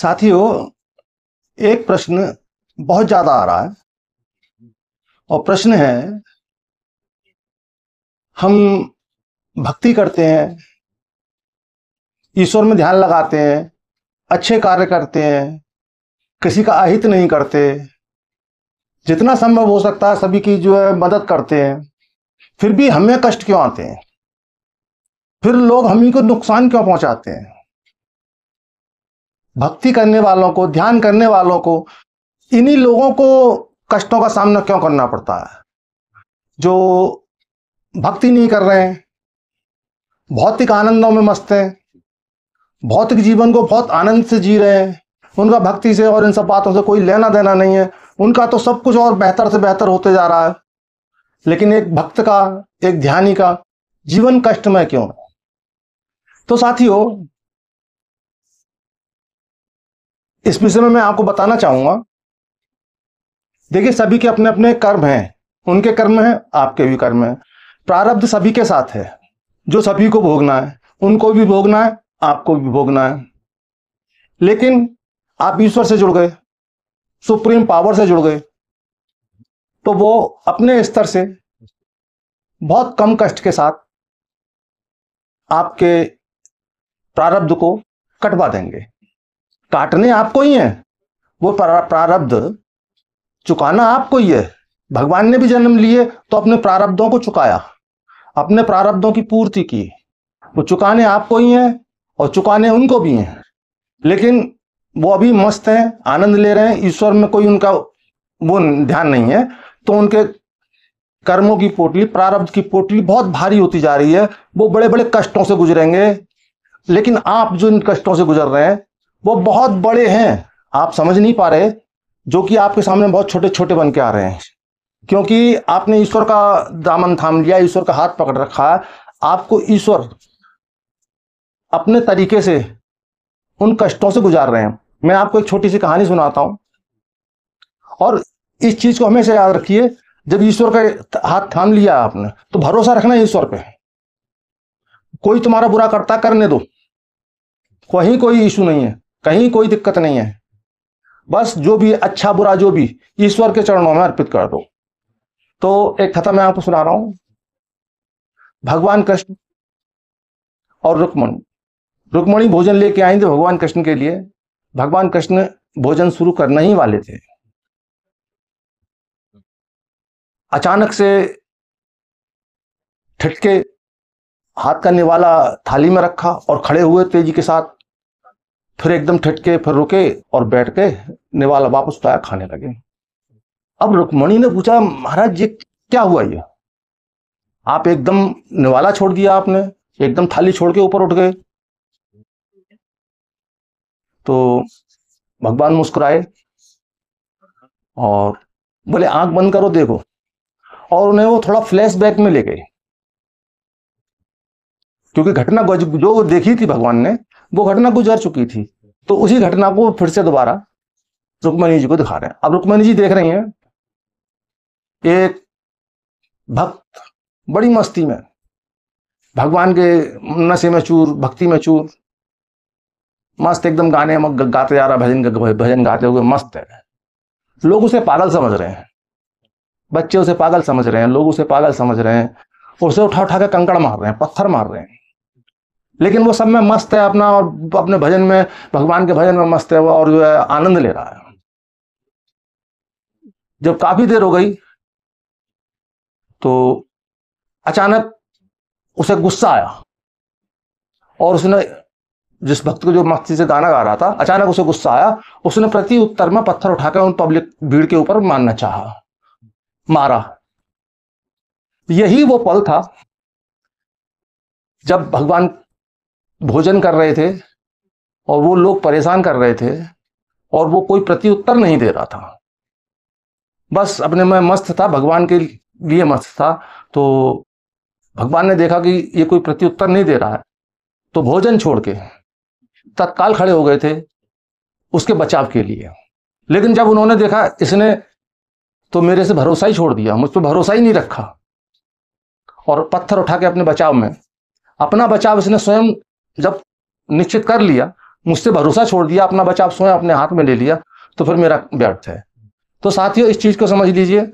साथियों एक प्रश्न बहुत ज्यादा आ रहा है और प्रश्न है हम भक्ति करते हैं ईश्वर में ध्यान लगाते हैं अच्छे कार्य करते हैं किसी का अहित नहीं करते जितना संभव हो सकता है सभी की जो है मदद करते हैं फिर भी हमें कष्ट क्यों आते हैं फिर लोग हम ही को नुकसान क्यों पहुंचाते हैं भक्ति करने वालों को ध्यान करने वालों को इन्हीं लोगों को कष्टों का सामना क्यों करना पड़ता है जो भक्ति नहीं कर रहे हैं भौतिक आनंदों में मस्त हैं भौतिक जीवन को बहुत आनंद से जी रहे हैं उनका भक्ति से और इन सब बातों से कोई लेना देना नहीं है उनका तो सब कुछ और बेहतर से बेहतर होते जा रहा है लेकिन एक भक्त का एक ध्यानी का जीवन कष्टमय क्यों तो साथियों इस विषय में मैं आपको बताना चाहूंगा देखिए सभी के अपने अपने कर्म हैं उनके कर्म हैं आपके भी कर्म हैं प्रारब्ध सभी के साथ है जो सभी को भोगना है उनको भी भोगना है आपको भी भोगना है लेकिन आप ईश्वर से जुड़ गए सुप्रीम पावर से जुड़ गए तो वो अपने स्तर से बहुत कम कष्ट के साथ आपके प्रारब्ध को कटवा देंगे काटने आपको ही हैं वो प्रारब्ध चुकाना आपको ही है भगवान ने भी जन्म लिए तो अपने प्रारब्धों को चुकाया अपने प्रारब्धों की पूर्ति की वो चुकाने आपको ही हैं और चुकाने उनको भी हैं लेकिन वो अभी मस्त हैं आनंद ले रहे हैं ईश्वर में कोई उनका वो ध्यान नहीं है तो उनके कर्मों की पोटली प्रारब्ध की पोटली बहुत भारी होती जा रही है वो बड़े बड़े कष्टों से गुजरेंगे लेकिन आप जो इन कष्टों से गुजर रहे हैं वो बहुत बड़े हैं आप समझ नहीं पा रहे जो कि आपके सामने बहुत छोटे छोटे बन के आ रहे हैं क्योंकि आपने ईश्वर का दामन थाम लिया ईश्वर का हाथ पकड़ रखा है आपको ईश्वर अपने तरीके से उन कष्टों से गुजार रहे हैं मैं आपको एक छोटी सी कहानी सुनाता हूं और इस चीज को हमेशा याद रखिए जब ईश्वर का हाथ थाम लिया आपने तो भरोसा रखना ईश्वर पे कोई तुम्हारा बुरा करता करने दो कहीं कोई इशू नहीं है कहीं कोई दिक्कत नहीं है बस जो भी अच्छा बुरा जो भी ईश्वर के चरणों में अर्पित कर दो तो एक कथा मैं आपको सुना रहा हूं भगवान कृष्ण और रुक्मणी रुक्मणी भोजन लेके आई थी भगवान कृष्ण के लिए भगवान कृष्ण भोजन शुरू करने ही वाले थे अचानक से ठिटके हाथ का निवाला थाली में रखा और खड़े हुए तेजी के साथ फिर एकदम ठटके फिर रुके और बैठ के निवाला वापस उठाया तो खाने लगे अब रुक्मणी ने पूछा महाराज ये क्या हुआ ये आप एकदम निवाला छोड़ दिया आपने एकदम थाली छोड़ के ऊपर उठ गए तो भगवान मुस्कुराए और बोले आंख बंद करो देखो और उन्हें वो थोड़ा फ्लैशबैक में ले गए क्योंकि घटना जो देखी थी भगवान ने वो घटना गुजर चुकी थी तो उसी घटना को फिर से दोबारा रुक्मणी जी को दिखा रहे हैं अब रुक्मणी जी देख रही हैं एक भक्त बड़ी मस्ती में भगवान के नशे में चूर भक्ति में चूर मस्त एकदम गाने गाते जा रहा भजन भजन गाते हुए मस्त है लोग उसे पागल समझ रहे हैं बच्चे उसे पागल समझ रहे हैं लोग उसे पागल समझ रहे हैं उसे उठा उठा कर कंकड़ मार रहे हैं पत्थर मार रहे हैं लेकिन वो सब में मस्त है अपना और अपने भजन में भगवान के भजन में मस्त है वो और जो है आनंद ले रहा है जब काफी देर हो गई तो अचानक उसे गुस्सा आया और उसने जिस भक्त को जो मस्ती से गाना गा रहा था अचानक उसे गुस्सा आया उसने प्रति उत्तर में पत्थर उठाकर उन पब्लिक भीड़ के ऊपर मारना चाहा मारा यही वो पल था जब भगवान भोजन कर रहे थे और वो लोग परेशान कर रहे थे और वो कोई प्रत्युत्तर नहीं दे रहा था बस अपने में मस्त था भगवान के लिए मस्त था तो भगवान ने देखा कि ये कोई प्रत्युत्तर नहीं दे रहा है तो भोजन छोड़ के तत्काल खड़े हो गए थे उसके बचाव के लिए लेकिन जब उन्होंने देखा इसने तो मेरे से भरोसा ही छोड़ दिया मुझ पर भरोसा ही नहीं रखा और पत्थर उठा के अपने बचाव में अपना बचाव इसने स्वयं जब निश्चित कर लिया मुझसे भरोसा छोड़ दिया अपना बचाव आप सोए अपने हाथ में ले लिया तो फिर मेरा व्यर्थ है तो साथियों इस चीज को समझ लीजिए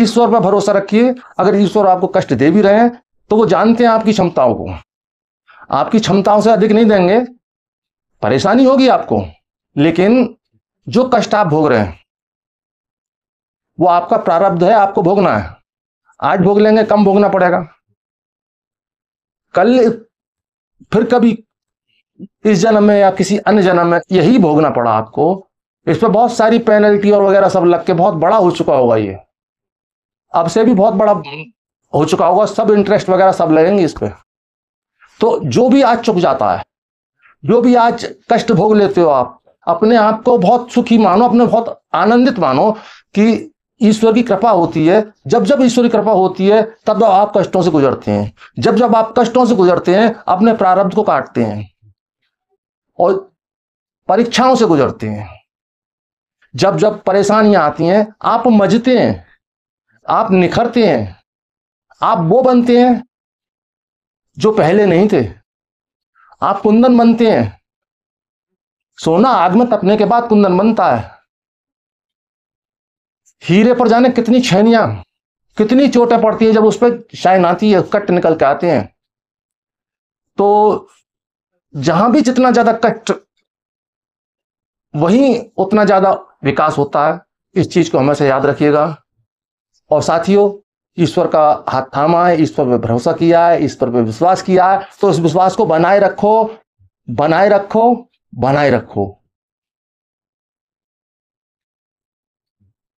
ईश्वर पर भरोसा रखिए अगर ईश्वर आपको कष्ट दे भी रहे हैं तो वो जानते हैं आपकी क्षमताओं को आपकी क्षमताओं से अधिक नहीं देंगे परेशानी होगी आपको लेकिन जो कष्ट आप भोग रहे हैं वो आपका प्रारब्ध है आपको भोगना है आज भोग लेंगे कम भोगना पड़ेगा कल फिर कभी इस जन्म में या किसी अन्य जन्म में यही भोगना पड़ा आपको इस पर बहुत सारी पेनल्टी और वगैरह सब लग के बहुत बड़ा हो चुका होगा ये अब से भी बहुत बड़ा हो चुका होगा सब इंटरेस्ट वगैरह सब लगेंगे इस पर तो जो भी आज चुक जाता है जो भी आज कष्ट भोग लेते हो आप अपने आप को बहुत सुखी मानो अपने बहुत आनंदित मानो कि ईश्वर की कृपा होती है जब जब ईश्वर की कृपा होती है तब जब आप कष्टों से गुजरते हैं जब जब आप कष्टों से गुजरते हैं अपने प्रारब्ध को काटते हैं और परीक्षाओं से गुजरते हैं जब जब परेशानियां आती हैं आप मजते हैं आप निखरते हैं आप वो बनते हैं जो पहले नहीं थे आप कुंदन बनते हैं सोना आग में तपने के बाद कुंदन बनता है हीरे पर जाने कितनी छैनियां कितनी चोटें पड़ती है जब उस पर शाइन आती है कट निकल के आते हैं तो जहां भी जितना ज्यादा कट वहीं उतना ज्यादा विकास होता है इस चीज को हमेशा याद रखिएगा और साथियों ईश्वर का हाथ थामा है ईश्वर पर भरोसा किया है ईश्वर पर विश्वास किया है तो इस विश्वास को बनाए रखो बनाए रखो बनाए रखो